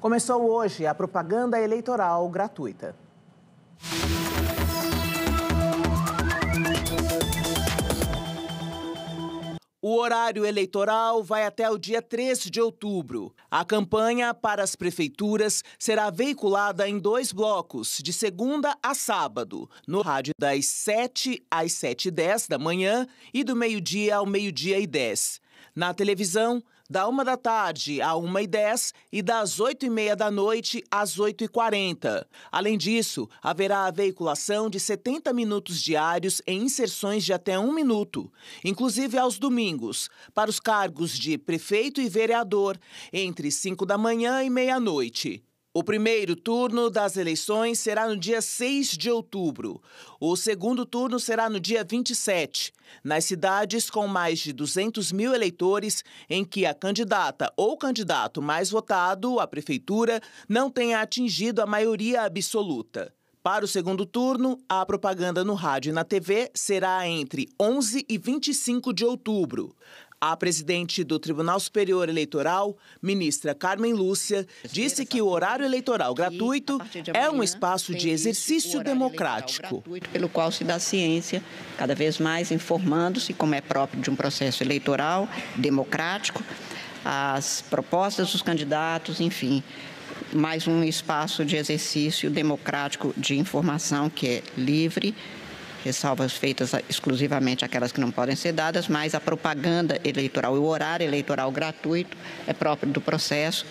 Começou hoje a propaganda eleitoral gratuita. O horário eleitoral vai até o dia 13 de outubro. A campanha para as prefeituras será veiculada em dois blocos, de segunda a sábado, no rádio das 7 às 7h10 da manhã e do meio-dia ao meio-dia e 10. Na televisão, da uma da tarde a uma e dez e das oito e meia da noite às oito e quarenta. Além disso, haverá a veiculação de 70 minutos diários em inserções de até um minuto, inclusive aos domingos, para os cargos de prefeito e vereador, entre cinco da manhã e meia-noite. O primeiro turno das eleições será no dia 6 de outubro. O segundo turno será no dia 27, nas cidades com mais de 200 mil eleitores, em que a candidata ou candidato mais votado à prefeitura não tenha atingido a maioria absoluta. Para o segundo turno, a propaganda no rádio e na TV será entre 11 e 25 de outubro. A presidente do Tribunal Superior Eleitoral, ministra Carmen Lúcia, disse que o horário eleitoral gratuito é um espaço de exercício democrático. Pelo qual se dá ciência, cada vez mais informando-se, como é próprio de um processo eleitoral democrático, as propostas dos candidatos, enfim. Mais um espaço de exercício democrático de informação que é livre, ressalvas feitas exclusivamente aquelas que não podem ser dadas, mas a propaganda eleitoral e o horário eleitoral gratuito é próprio do processo.